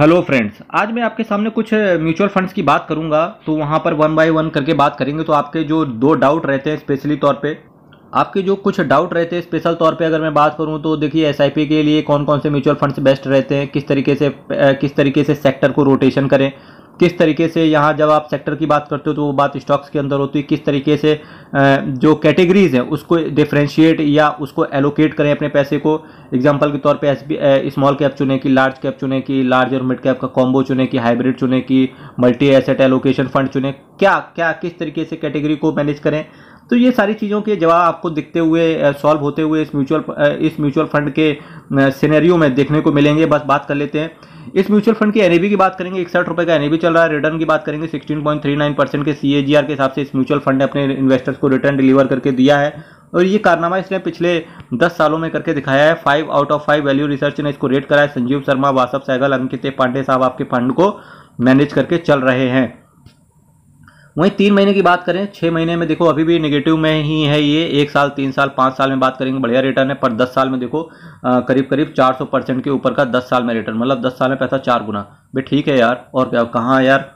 hello friends आज मैं आपके सामने कुछ म्यूचुअल फंड्स की बात करूंगा तो वहाँ पर वन बाय वन करके बात करेंगे तो आपके जो दो डाउट रहते हैं स्पेशली तौर पे आपके जो कुछ डाउट रहते हैं स्पेशल तौर पे अगर मैं बात करूं तो देखिए एस के लिए कौन कौन से म्यूचुअल फंड्स बेस्ट रहते हैं किस तरीके से किस तरीके से सेक्टर को रोटेशन करें किस तरीके से यहाँ जब आप सेक्टर की बात करते हो तो वो बात स्टॉक्स के अंदर होती है किस तरीके से जो कैटेगरीज हैं उसको डिफ्रेंशिएट या उसको एलोकेट करें अपने पैसे को एग्जांपल के तौर पे एस स्मॉल कैप चुने की लार्ज कैप चुने की लार्ज और मिड कैप का कॉम्बो चुने की हाइब्रिड चुने की मल्टी एसेट एलोकेशन फंड चुने क्या क्या किस तरीके से कैटेगरी को मैनेज करें तो ये सारी चीज़ों के जवाब आपको दिखते हुए सॉल्व होते हुए इस म्यूचुअल इस म्यूचुअल फंड के सिनेरियो में देखने को मिलेंगे बस बात कर लेते हैं इस म्यूचुअल फंड की एनएबी की बात करेंगे इकसठ रुपये का एनएबी चल रहा है रिटर्न की बात करेंगे 16.39 परसेंट के सीएजीआर के हिसाब से इस म्यूचुअल फंड ने अपने इन्वेस्टर्स को रिटर्न डिलीवर करके दिया है और ये कारनामा इसने पिछले दस सालों में करके दिखाया है five out of five value research ने इसको रेट कराया संजीव शर्मा वासव सहगल अंकित पांडे साहब आपके फंड को मैनेज करके चल रहे हैं वहीं तीन महीने की बात करें छः महीने में देखो अभी भी निगेटिव में ही है ये एक साल तीन साल पाँच साल में बात करेंगे बढ़िया रिटर्न है पर दस साल में देखो करीब करीब चार सौ परसेंट के ऊपर का दस साल में रिटर्न मतलब दस साल में पैसा चार गुना भाई ठीक है यार और क्या कहाँ यार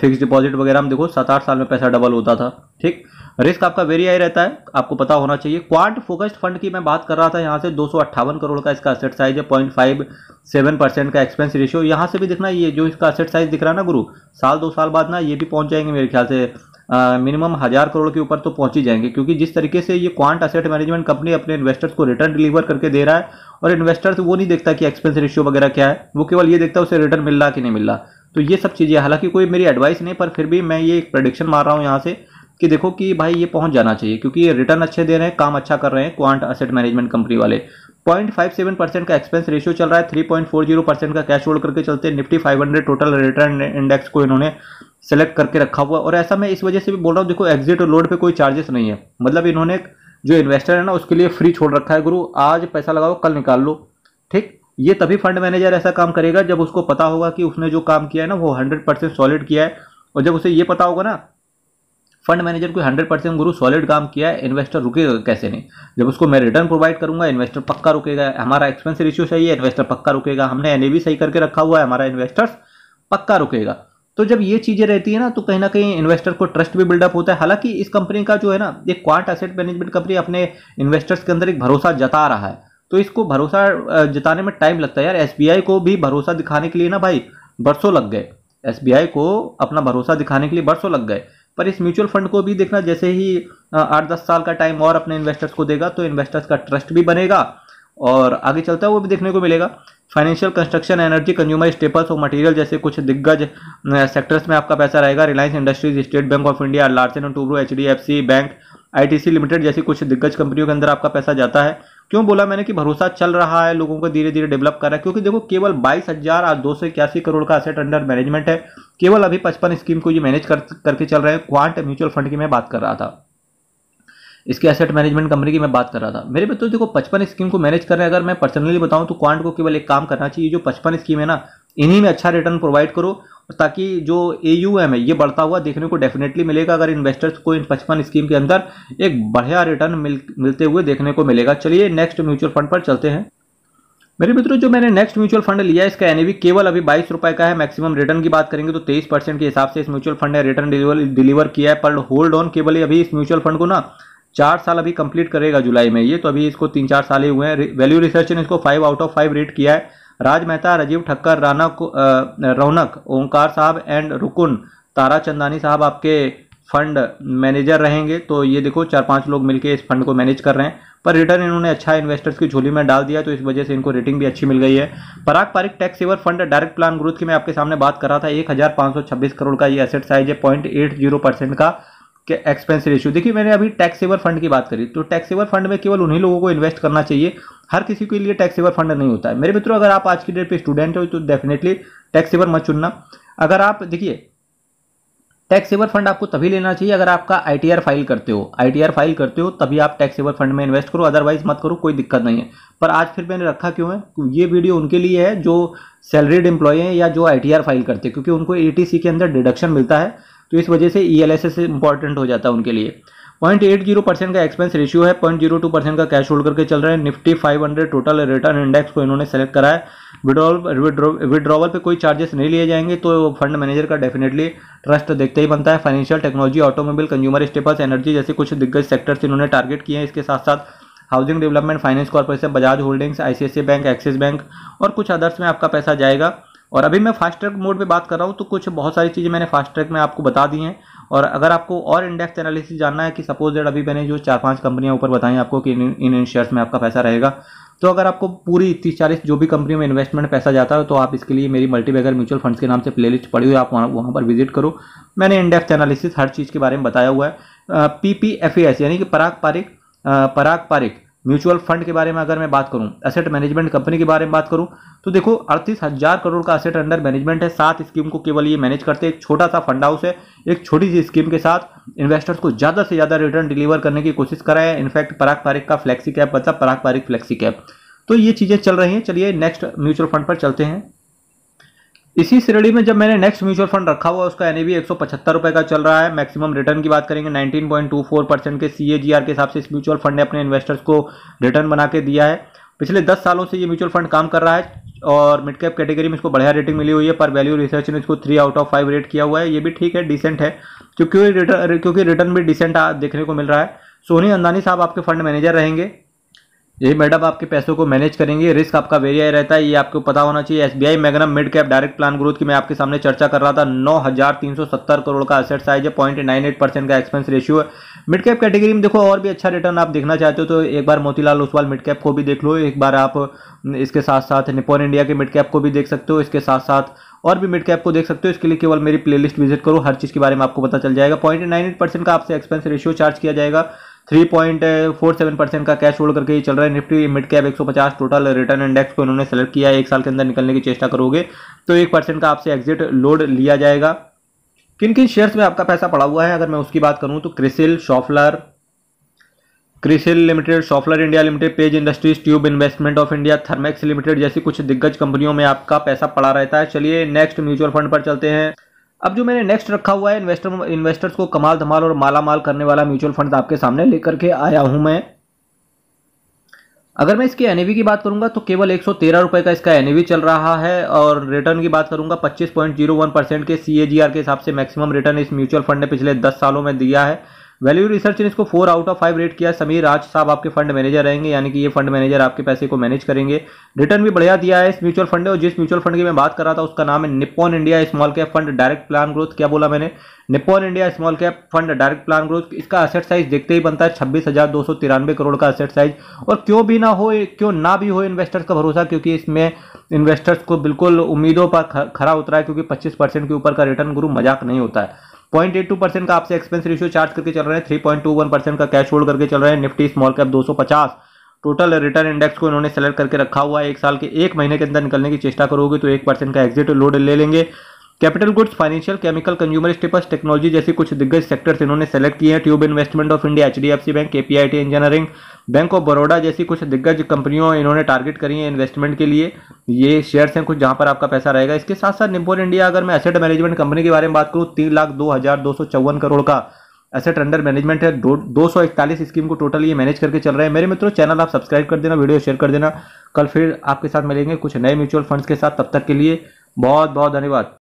फिक्स डिपॉजिट वगैरह में देखो सात आठ साल में पैसा डबल होता था ठीक रिस्क आपका वेरी हाई रहता है आपको पता होना चाहिए क्वांट फोकस्ड फंड की मैं बात कर रहा था यहाँ से दो करोड़ का इसका असेट साइज है पॉइंट फाइव सेवन परसेंट का एक्सपेंस रेशियो यहाँ से भी देखना ये जो इसका असेट साइज दिख रहा है ना गुरु साल दो साल बाद ना ये भी पहुँच जाएंगे मेरे ख्याल से मिनिमम हज़ार करोड़ के ऊपर तो पहुँच ही जाएंगे क्योंकि जिस तरीके से ये क्वांट असेट मैनेजमेंट कंपनी अपने इन्वेस्टर्स को रिटर्न डिलीवर करके दे रहा है और इन्वेस्टर्स वो नहीं देखता कि एक्सपेंस रेशियो वगैरह क्या है वो केवल ये देखता है उसे रिटर्न मिल रहा कि नहीं मिल रहा तो ये सब चीज़ें हालांकि कोई मेरी एडवाइस नहीं पर फिर भी मैं ये एक प्रडिक्शन मार रहा हूँ यहाँ से कि देखो कि भाई ये पहुंच जाना चाहिए क्योंकि ये रिटर्न अच्छे दे रहे हैं काम अच्छा कर रहे हैं क्वांट असेट मैनेजमेंट कंपनी वाले 0.57 परसेंट का एक्सपेंस रेशियो चल रहा है 3.40 परसेंट का कैश होल्ड करके चलते हैं निफ्टी 500 टोटल रिटर्न इंडेक्स को इन्होंने सेलेक्ट करके रखा हुआ और ऐसा मैं इस वजह से भी बोल रहा हूँ देखो एग्जिट लोड पर कोई चार्जेस नहीं है मतलब इन्होंने जो इन्वेस्टर है ना उसके लिए फ्री छोड़ रखा है गुरु आज पैसा लगाओ कल निकाल लो ठीक ये तभी फंड मैनेजर ऐसा काम करेगा जब उसको पता होगा कि उसने जो काम किया है ना वो हंड्रेड परसेंट सॉलिड किया है और जब उसे ये पता होगा ना फंड मैनेजर को 100 परसेंट गुरु सॉलिड काम किया है इन्वेस्टर रुकेगा कैसे नहीं जब उसको मैं रिटर्न प्रोवाइड करूंगा इन्वेस्टर पक्का रुकेगा हमारा एक्सपेंस रेशियो सही है इन्वेस्टर पक्का रुकेगा हमने एन सही करके रखा हुआ है हमारा इन्वेस्टर्स पक्का रुकेगा तो जब ये चीज़ें रहती है ना तो कहीं ना कहीं इन्वेस्टर को ट्रस्ट भी बिल्डअप होता है हालांकि इस कंपनी का जो है ना ये क्वांट एसेट मैनेजमेंट कंपनी अपने इन्वेस्टर्स के अंदर एक भरोसा जता रहा है तो इसको भरोसा जताने में टाइम लगता है यार एस को भी भरोसा दिखाने के लिए ना भाई बरसों लग गए एस को अपना भरोसा दिखाने के लिए बरसों लग गए पर इस म्यूचुअल फंड को भी देखना जैसे ही आठ दस साल का टाइम और अपने इन्वेस्टर्स को देगा तो इन्वेस्टर्स का ट्रस्ट भी बनेगा और आगे चलता है वो भी देखने को मिलेगा financial construction energy consumer staples और मटेरियल जैसे कुछ दिग्गज सेक्टर्स में आपका पैसा रहेगा Reliance Industries State Bank of India Larsen and Toubro H bank I limited जैसी कुछ दिग्गज कंपनियों के अंदर आपका पैसा जाता है क्यों बोला मैंने कि भरोसा चल रहा है लोगों को धीरे धीरे डेवलप कर रहा है क्योंकि देखो केवल बाईस हजार दो सौ इक्यासी करोड़ का असेट अंडर मैनेजमेंट है केवल अभी पचपन स्कीम को ये मैनेज कर, करके चल रहे हैं क्वांट म्यूचुअल फंड की मैं बात कर रहा था इसके एसेट मैनेजमेंट कंपनी की मैं बात कर रहा था मेरे बच्चों देखो पचपन स्कीम को मैनेज करने अगर मैं पर्सनली बताऊं तो क्वांट को केवल एक काम करना चाहिए जो पचपन स्कीम है ना इन्हीं में अच्छा रिटर्न प्रोवाइड करो ताकि जो ए यू एम है ये बढ़ता हुआ देखने को डेफिनेटली मिलेगा अगर इन्वेस्टर्स को इन पचपन स्कीम के अंदर एक बढ़िया रिटर्न मिल मिलते हुए देखने को मिलेगा चलिए नेक्स्ट म्यूचुअल फंड पर चलते हैं मेरे मित्रों जो मैंने नेक्स्ट म्यूचुअल फंड लिया इसका एन केवल अभी बाईस रुपए का है मैक्सिमम रिटर्न की बात करेंगे तो तेईस परसेंट के हिसाब से इस म्यूचुअल फंड ने रिटर्न डिलीवर किया है पर होल्ड ऑन केवल अभी इस म्यूचुअल फंड को ना चार साल अभी कंप्लीट करेगा जुलाई में ये तो अभी इसको तीन चार साल ही हुए हैं वैल्यू रिसर्च ने इसको five out of five rate किया है राज मेहता राजीव ठक्कर राना रौनक ओंकार साहब एंड रुकुन तारा चंदानी साहब आपके फंड मैनेजर रहेंगे तो ये देखो चार पांच लोग मिलके इस फंड को मैनेज कर रहे हैं पर रिटर्न इन्होंने अच्छा इन्वेस्टर्स की झोली में डाल दिया तो इस वजह से इनको रेटिंग भी अच्छी मिल गई है Parag Parikh tax saver fund direct plan growth की मैं आपके सामने बात कर रहा था एक करोड़ का ये एसेट साइज है पॉइंट का के एक्सपेंस रेशियो देखिए मैंने अभी टैक्स सेवर फंड की बात करी तो टैक्स सेवर फंड में केवल उन्हीं लोगों को इन्वेस्ट करना चाहिए हर किसी के लिए टैक्स सेवर फंड नहीं होता है मेरे मित्रों अगर आप आज की डेट पे स्टूडेंट हो तो डेफिनेटली टैक्स सेवर मत चुनना अगर आप देखिए टैक्स सेवर फंड आपको तभी लेना चाहिए अगर आपका आईटीआर फाइल करते हो आईटीआर फाइल करते हो तभी आप टैक्स सेवर फंड में इन्वेस्ट करो अदरवाइज मत करो कोई दिक्कत नहीं है पर आज फिर मैंने रखा क्यों है ये वीडियो उनके लिए है जो सैलरीड एम्प्लॉय हैं या जो आईटीआर फाइल करते हैं क्योंकि उनको ए के अंदर डिडक्शन मिलता है तो इस वजह से ई एल इंपॉर्टेंट हो जाता है उनके लिए पॉइंट एट जीरो परसेंट का एक्सपेंस रेशियो है पॉइंट जीरो टू परसेंट का कैश होल्ड करके चल रहा है Nifty five hundred total return index को इन्होंने सेलेक्ट करा है विड्रॉवल विड्रॉवल पे कोई चार्जेस नहीं लिए जाएंगे तो फंड मैनेजर का डेफिनेटली ट्रस्ट देखते ही बनता है financial technology automobile consumer staples energy जैसे कुछ दिग्गज सेक्टर्स इन्होंने टारगेट किए हैं इसके साथ साथ housing development finance corporation Bajaj holdings I bank Axis bank और कुछ अदर्स में आपका पैसा जाएगा और अभी मैं फास्ट ट्रैक मोड पर बात कर रहा हूँ तो कुछ बहुत सारी चीज़ें मैंने फास्ट ट्रैक में आपको बता दी हैं और अगर आपको और इंडेक्स एनालिसिस जानना है कि सपोज डेट अभी मैंने जो चार पांच कंपनियां ऊपर बताई आपको कि इन इन शेयर्स में आपका पैसा रहेगा तो अगर आपको पूरी तीस चालीस जो भी कंपनी में इन्वेस्टमेंट पैसा जाता है तो आप इसके लिए मेरी मल्टीबैगर म्यूचुअल फंड्स के नाम से प्लेलिस्ट पड़ी हुई आप वहाँ वहाँ पर विजिट करो मैंने इंडेक्स एनालिसिस हर चीज़ के बारे में बताया हुआ है पी पी एफ एस यानी कि पराग पारिक पराग पारिक म्यूचुअल फंड के बारे में अगर मैं बात करूं एसेट मैनेजमेंट कंपनी के बारे में बात करूं तो देखो अड़तीस हज़ार करोड़ का एसेट अंडर मैनेजमेंट है सात स्कीम को केवल ये मैनेज करते एक छोटा सा फंड हाउस है एक छोटी सी स्कीम के साथ इन्वेस्टर्स को ज़्यादा से ज़्यादा रिटर्न डिलीवर करने की कोशिश करा है इनफैक्ट पराग पारिक का फ्लैक्सी कैप मतलब पराग पारिक फ्लैक्सी कैप तो ये चीज़ें चल रही हैं चलिए नेक्स्ट म्यूचुअल फंड पर चलते हैं इसी श्रेणी में जब मैंने नेक्स्ट म्यूचुअल फंड रखा हुआ उसका एन ए बी एक सौ पचहत्तर रुपये का चल रहा है मैक्सिमम रिटर्न की बात करेंगे nineteen point two four percent के सी ए जी आर के हिसाब से इस म्यूचुअल फंड ने अपने इन्वेस्टर्स को रिटर्न बना के दिया है पिछले दस सालों से ये म्यूचुअल फंड काम कर रहा है और मिड कैप कैटेगरी में इसको बढ़िया रेटिंग मिली हुई है पर वैल्यू रिसर्च ने इसको three out of five rate किया हुआ है ये भी ठीक है डिसेंट है क्योंकि रिटर्न क्योंकि रिटर्न भी डिसेंट देखने को मिल रहा है सोनी अंदानी साहब आपके फंड मैनेजर रहेंगे ये मैडम आपके पैसों को मैनेज करेंगे रिस्क आपका वेरिया रहता है ये आपको पता होना चाहिए SBI Magnum mid cap direct plan growth की मैं आपके सामने चर्चा कर रहा था 9,370 करोड़ का असेट साइज है पॉइंट नाइन एट परसेंट का एक्सपेंस रेशियो है मिड कैप कैटेगरी में देखो और भी अच्छा रिटर्न आप देखना चाहते हो तो एक बार मोतीलाल ओसवाल मिड कैप को भी देख लो एक बार आप इसके साथ साथ निपोन इंडिया के मिड कैप को भी देख सकते हो इसके साथ साथ और भी मिड कैप को देख सकते हो इसके लिए केवल मेरी प्लेलिस्ट विजिट करो हर चीज़ के बारे में आपको पता चल जाएगा पॉइंट नाइन एट परसेंट का आपसे एक्सपेंस रेशियो चार्ज किया जाएगा three point four seven percent का कैश होल्ड करके चल रहा है निफ्टी मिड कैप एक सौ पचास टोटल रिटर्न इंडेक्स को इन्होंने सेलेक्ट किया है एक साल के अंदर निकलने की चेष्टा करोगे तो एक परसेंट का आपसे एग्जिट लोड लिया जाएगा किन किन शेयर्स में आपका पैसा पड़ा हुआ है अगर मैं उसकी बात करूं तो CRISIL Schaeffler CRISIL limited Schaeffler India limited Page industries Tube investment of India Thermax limited जैसी कुछ दिग्गज कंपनियों में आपका पैसा पड़ा रहता है चलिए नेक्स्ट म्यूचुअल फंड पर चलते हैं अब जो मैंने नेक्स्ट रखा हुआ है इन्वेस्टर इन्वेस्टर्स को कमाल धमाल और माला माल करने वाला म्यूचुअल फंड आपके सामने लेकर के आया हूं मैं अगर मैं इसके एनएवी की बात करूंगा तो केवल एक सौ का इसका एनएवी चल रहा है और रिटर्न की बात करूंगा 25.01 परसेंट के सीएजीआर के हिसाब से मैक्सिमम रिटर्न इस म्यूचुअल फंड ने पिछले 10 सालों में दिया है वैल्यू रिसर्च ने इसको four out of five rate किया समीर राज साहब आपके फंड मैनेजर रहेंगे यानी कि ये फंड मैनेजर आपके पैसे को मैनेज करेंगे रिटर्न भी बढ़िया दिया है इस म्यूचुअल फंड और जिस म्यूचुअल फंड की मैं बात कर रहा था उसका नाम है Nippon India small cap fund direct plan growth क्या बोला मैंने Nippon India small cap fund direct plan growth इसका असेट साइज देखते ही बनता है छब्बीस हजार दो सौ तिरानवे करोड़ का असेट साइज और क्यों भी ना हो क्यों ना भी हो इन्वेस्टर्स का भरोसा क्योंकि इसमें इन्वेस्टर्स को बिल्कुल उम्मीदों पर खरा उतरा है क्योंकि पच्चीस परसेंट के ऊपर का रिटर्न गुरु मजाक नहीं होता है पॉइंट एट टू परसेंट का आपसे एक्सपेंस रेशियो चार्ज करके चल रहे हैं three point two one percent का कैश होल्ड करके चल रहे हैं निफ्टी स्मॉल कैप दो सौ पचास टोटल रिटर्न इंडेक्स को इन्होंने सेलेक्ट करके रखा हुआ है एक साल के एक महीने के अंदर निकलने की चेष्टा करोगे तो एक परसेंट का एग्जिट लोड ले लेंगे capital goods financial chemical consumer staples technology जैसे कुछ दिग्गज सेक्टर्स इन्होंने सेलेक्ट किए हैं Tube investment of India H bank KPIT engineering bank of Baroda जैसी कुछ दिग्गज कंपनियों इन्होंने टारगेट करी है इन्वेस्टमेंट के लिए ये शेयर्स हैं कुछ जहाँ पर आपका पैसा रहेगा इसके साथ साथ निम्पोर इंडिया अगर मैं एसेट मैनेजमेंट कंपनी के बारे में बात करूँ तीन लाख दो हजार दो सौ चौवन करोड़ का एसेट अंडर मैनेजमेंट है दो, दो सौ इकतालीस स्कीम को टोटल ये मैनेज करके चल रहे हैं मेरे मित्रों चैनल आप सब्सक्राइब कर देना वीडियो शेयर कर देना कल फिर आपके साथ मिलेंगे कुछ नए म्यूचुअल फंड्स के साथ तब तक के लिए बहुत बहुत धन्यवाद